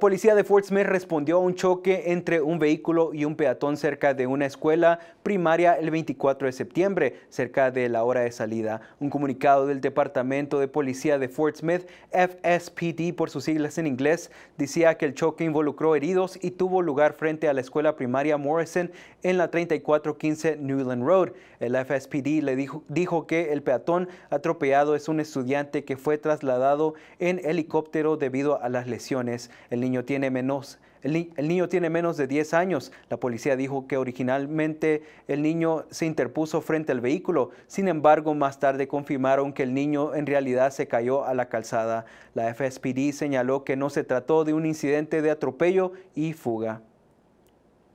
policía de Fort Smith respondió a un choque entre un vehículo y un peatón cerca de una escuela primaria el 24 de septiembre, cerca de la hora de salida. Un comunicado del Departamento de Policía de Fort Smith, FSPD por sus siglas en inglés, decía que el choque involucró heridos y tuvo lugar frente a la escuela primaria Morrison en la 3415 Newland Road. El FSPD le dijo, dijo que el peatón atropellado es un estudiante que fue trasladado en helicóptero debido a las lesiones. El tiene menos, el, el, niño tiene menos de 10 años. La policía dijo que originalmente el niño se interpuso frente al vehículo. Sin embargo, más tarde confirmaron que el niño en realidad se cayó a la calzada. La FSPD señaló que no se trató de un incidente de atropello y fuga.